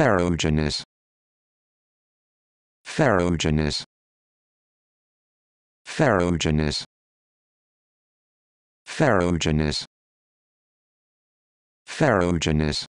Ferruginous. Ferruginous. Ferruginous. Ferruginous. Ferruginous.